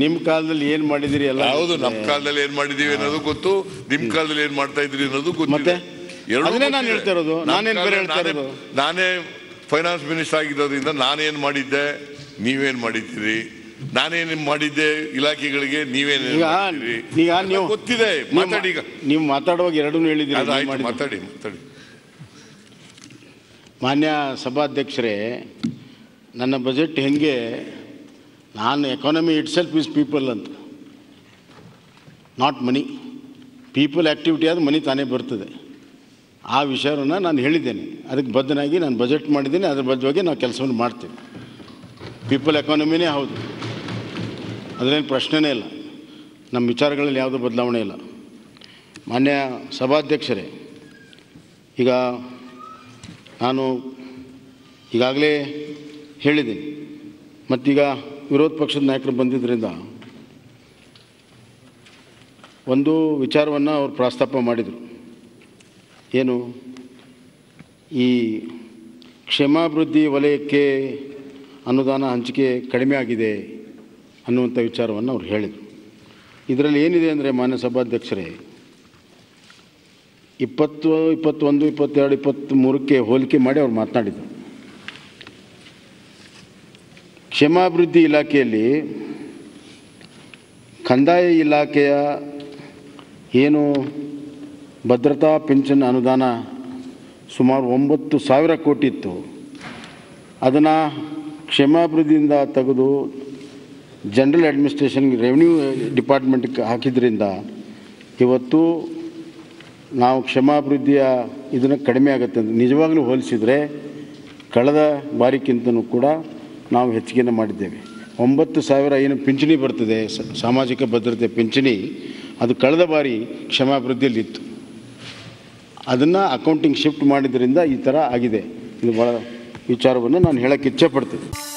ನಿಮ್ ಕಾಲದಲ್ಲಿ ಏನ್ ಮಾಡಿದಿರಿ ಎಲ್ಲ ಹೌದು ನಮ್ ಕಾಲದಲ್ಲಿ ಏನ್ ಮಾಡಿದೀವಿ ಅನ್ನೋದು ಗೊತ್ತು ನಿಮ್ ಕಾಲದಲ್ಲಿ ಏನ್ ಮಾಡ್ತಾ ಇದ್ರಿ ಅನ್ನೋದು ಗೊತ್ತಿದೆ ನಾನೇ ಫೈನಾನ್ಸ್ ಮಿನಿಸ್ಟರ್ ಆಗಿದ್ದರಿಂದ ನಾನೇನ್ ಮಾಡಿದ್ದೆ ನೀವೇನ್ ಮಾಡಿದ್ದೀರಿ ನಾನೇನ್ ಮಾಡಿದ್ದೆ ಇಲಾಖೆಗಳಿಗೆ ನೀವೇನ್ ಗೊತ್ತಿದೆ ಮಾತಾಡಿ ನೀವು ಮಾತಾಡುವಾಗ ಎರಡೂ ಹೇಳಿದ್ದೀರಿ ಮಾತಾಡಿ ಮಾತಾಡಿ ಮಾನ್ಯ ಸಭಾಧ್ಯಕ್ಷರೇ ನನ್ನ ಬಜೆಟ್ ಹೆಂಗೆ ನಾನು economy itself is people ಅಂತ ನಾಟ್ ಮನಿ ಪೀಪಲ್ ಆ್ಯಕ್ಟಿವಿಟಿ ಆದ ಮನಿ ತಾನೇ ಬರ್ತದೆ ಆ ವಿಷಯವನ್ನು ನಾನು ಹೇಳಿದ್ದೇನೆ ಅದಕ್ಕೆ ಬದ್ಧನಾಗಿ ನಾನು ಬಜೆಟ್ ಮಾಡಿದ್ದೀನಿ ಅದ್ರ ಬದ್ಧವಾಗಿ ನಾವು ಕೆಲಸವನ್ನು ಮಾಡ್ತೀವಿ ಪೀಪಲ್ ಎಕಾನಮಿನೇ ಹೌದು ಅದರೇನು ಪ್ರಶ್ನೆನೇ ಇಲ್ಲ ನಮ್ಮ ವಿಚಾರಗಳಲ್ಲಿ ಯಾವುದೂ ಬದಲಾವಣೆ ಇಲ್ಲ ಮಾನ್ಯ ಸಭಾಧ್ಯಕ್ಷರೇ ಈಗ ನಾನು ಈಗಾಗಲೇ ಹೇಳಿದ್ದೀನಿ ಮತ್ತೀಗ ವಿರೋಧ ಪಕ್ಷದ ನಾಯಕರು ಬಂದಿದ್ದರಿಂದ ಒಂದು ವಿಚಾರವನ್ನು ಅವರು ಪ್ರಸ್ತಾಪ ಮಾಡಿದರು ಏನು ಈ ಕ್ಷೇಮಾಭಿವೃದ್ಧಿ ವಲಯಕ್ಕೆ ಅನುದಾನ ಹಂಚಿಕೆ ಕಡಿಮೆ ಆಗಿದೆ ಅನ್ನುವಂಥ ವಿಚಾರವನ್ನು ಅವರು ಹೇಳಿದರು ಇದರಲ್ಲಿ ಏನಿದೆ ಅಂದರೆ ಮಾನ್ಯ ಸಭಾಧ್ಯಕ್ಷರೇ ಇಪ್ಪತ್ತು ಇಪ್ಪತ್ತೊಂದು ಇಪ್ಪತ್ತೆರಡು ಮೂರಕ್ಕೆ ಹೋಲಿಕೆ ಮಾಡಿ ಅವ್ರು ಮಾತನಾಡಿದರು ಕ್ಷೇಮಾಭಿವೃದ್ಧಿ ಇಲಾಖೆಯಲ್ಲಿ ಕಂದಾಯ ಇಲಾಖೆಯ ಏನು ಭದ್ರತಾ ಪೆನ್ಷನ್ ಅನುದಾನ ಸುಮಾರು ಒಂಬತ್ತು ಸಾವಿರ ಕೋಟಿ ಇತ್ತು ಅದನ್ನು ಕ್ಷೇಮಾಭಿವೃದ್ಧಿಯಿಂದ ತೆಗೆದು ಜನರಲ್ ಅಡ್ಮಿನಿಸ್ಟ್ರೇಷನ್ಗೆ ರೆವಿನ್ಯೂ ಡಿಪಾರ್ಟ್ಮೆಂಟ್ಗೆ ಹಾಕಿದ್ರಿಂದ ಇವತ್ತು ನಾವು ಕ್ಷಮಾಭಿವೃದ್ಧಿಯ ಇದನ್ನು ಕಡಿಮೆ ಆಗುತ್ತೆ ನಿಜವಾಗಲೂ ಹೋಲಿಸಿದರೆ ಕಳೆದ ಬಾರಿಗಿಂತನೂ ಕೂಡ ನಾವು ಹೆಚ್ಚಿಗೆನ ಮಾಡಿದ್ದೇವೆ ಒಂಬತ್ತು ಸಾವಿರ ಏನು ಪಿಂಚಣಿ ಬರ್ತದೆ ಸಾಮಾಜಿಕ ಭದ್ರತೆ ಪಿಂಚಣಿ ಅದು ಕಳೆದ ಬಾರಿ ಕ್ಷಮಾಭಿವೃದ್ಧಿಯಲ್ಲಿತ್ತು ಅದನ್ನು ಅಕೌಂಟಿಂಗ್ ಶಿಫ್ಟ್ ಮಾಡಿದ್ದರಿಂದ ಈ ಥರ ಆಗಿದೆ ಇದು ಭಾಳ ವಿಚಾರವನ್ನು ನಾನು ಹೇಳೋಕ್ಕೆ ಇಚ್ಛೆ ಪಡ್ತೀನಿ